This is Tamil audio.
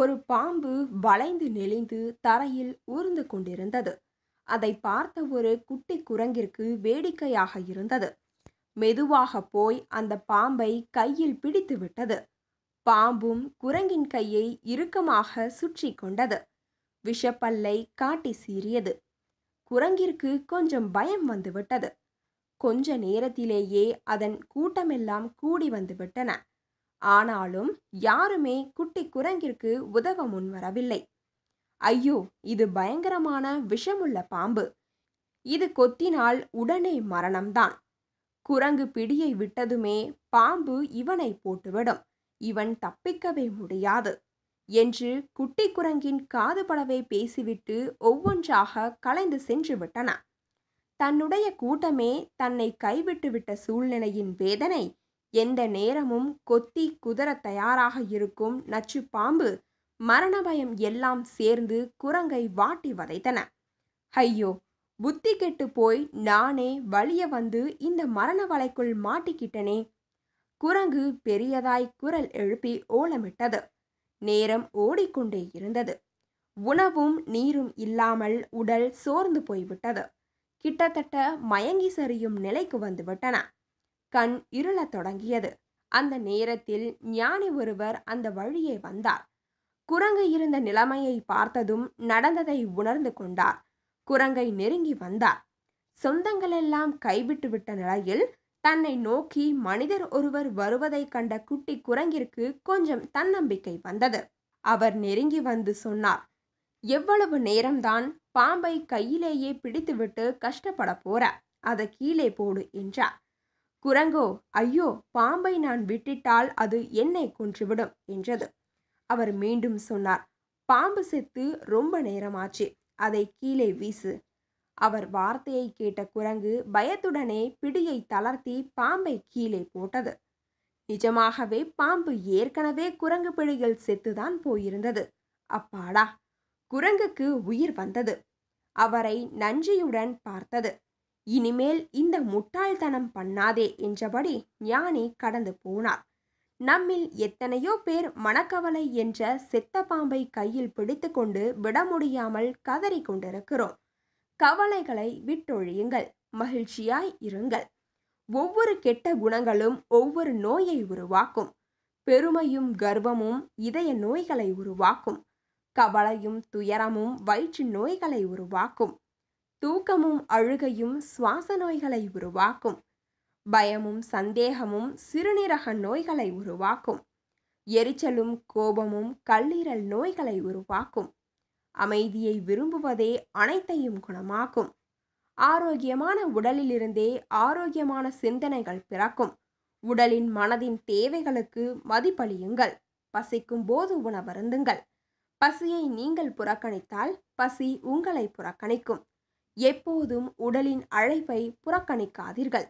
ஒரு பாம்பு வளைந்து நெளிந்து தரையில் ஊர்ந்து கொண்டிருந்தது அதை பார்த்த ஒரு குட்டி குரங்கிற்கு வேடிக்கையாக இருந்தது மெதுவாக போய் அந்த பாம்பை கையில் பிடித்து விட்டது பாம்பும் குரங்கின் கையை இறுக்கமாக சுற்றி கொண்டது விஷப்பல்லை காட்டி சீறியது குரங்கிற்கு கொஞ்சம் பயம் வந்துவிட்டது கொஞ்ச நேரத்திலேயே அதன் கூட்டமெல்லாம் கூடி வந்துவிட்டன ஆனாலும் யாருமே குட்டி குரங்கிற்கு உதவ முன்வரவில்லை ஐயோ இது பயங்கரமான விஷமுள்ள பாம்பு இது கொத்தினால் உடனே மரணம்தான் குரங்கு பிடியை விட்டதுமே பாம்பு இவனை போட்டுவிடும் இவன் தப்பிக்கவே முடியாது என்று குட்டி குரங்கின் காதுபடவே பேசிவிட்டு ஒவ்வொன்றாக கலைந்து சென்று விட்டன தன்னுடைய கூட்டமே தன்னை கைவிட்டுவிட்ட சூழ்நிலையின் வேதனை எந்த நேரமும் கொத்தி குதிர தயாராக இருக்கும் நச்சு பாம்பு மரண பயம் எல்லாம் சேர்ந்து குரங்கை வாட்டி வதைத்தன ஐயோ புத்தி கெட்டு போய் நானே வழிய வந்து இந்த மரண வலைக்குள் மாட்டிக்கிட்டனே குரங்கு பெரியதாய் குரல் எழுப்பி ஓலமிட்டது நேரம் ஓடிக்கொண்டே இருந்தது உணவும் நீரும் இல்லாமல் உடல் சோர்ந்து போய்விட்டது கிட்டத்தட்ட மயங்கி சரியும் நிலைக்கு வந்துவிட்டன கண் இருளத் தொடங்கியது அந்த நேரத்தில் ஞானி ஒருவர் அந்த வழியே வந்தார் குரங்கு இருந்த நிலைமையை பார்த்ததும் நடந்ததை உணர்ந்து கொண்டார் குரங்கை நெருங்கி வந்தார் சொந்தங்களெல்லாம் கைவிட்டு விட்ட நிலையில் தன்னை நோக்கி மனிதர் ஒருவர் வருவதை கண்ட குட்டி குரங்கிற்கு கொஞ்சம் தன்னம்பிக்கை வந்தது அவர் நெருங்கி வந்து சொன்னார் எவ்வளவு நேரம்தான் பாம்பை கையிலேயே பிடித்துவிட்டு கஷ்டப்பட போற அதை கீழே போடு என்றார் குரங்கோ ஐயோ பாம்பை நான் விட்டிட்டால் அது என்னை கொன்றுவிடும் என்றது அவர் மீண்டும் சொன்னார் பாம்பு செத்து ரொம்ப நேரமாச்சு அதை கீழே வீசு அவர் வார்த்தையை கேட்ட குரங்கு பயத்துடனே பிடியை தளர்த்தி பாம்பை கீழே போட்டது நிஜமாகவே பாம்பு ஏற்கனவே குரங்கு பிழைகள் செத்துதான் போயிருந்தது அப்பாடா குரங்குக்கு உயிர் வந்தது அவரை நன்றியுடன் பார்த்தது இனிமேல் இந்த முட்டாள்தனம் பண்ணாதே என்றபடி ஞானி கடந்து போனார் நம்மில் எத்தனையோ பேர் மணக்கவலை என்ற செத்த பாம்பை கையில் பிடித்துக்கொண்டு விட முடியாமல் கதறி கொண்டிருக்கிறோம் கவலைகளை விட்டொழியுங்கள் மகிழ்ச்சியாய் இருங்கள் ஒவ்வொரு கெட்ட குணங்களும் ஒவ்வொரு நோயை உருவாக்கும் பெருமையும் கர்வமும் இதய நோய்களை உருவாக்கும் கவலையும் துயரமும் வயிற்று நோய்களை உருவாக்கும் தூக்கமும் அழுகையும் சுவாச நோய்களை உருவாக்கும் பயமும் சந்தேகமும் சிறுநீரக நோய்களை உருவாக்கும் எரிச்சலும் கோபமும் கல்லீரல் நோய்களை உருவாக்கும் அமைதியை விரும்புவதே அனைத்தையும் குணமாக்கும் ஆரோக்கியமான உடலிலிருந்தே ஆரோக்கியமான சிந்தனைகள் பிறக்கும் உடலின் மனதின் தேவைகளுக்கு மதிப்பளியுங்கள் பசிக்கும் போது உணவருந்துங்கள் பசியை நீங்கள் புறக்கணித்தால் பசி உங்களை புறக்கணிக்கும் எப்போதும் உடலின் அழைப்பை புறக்கணிக்காதீர்கள்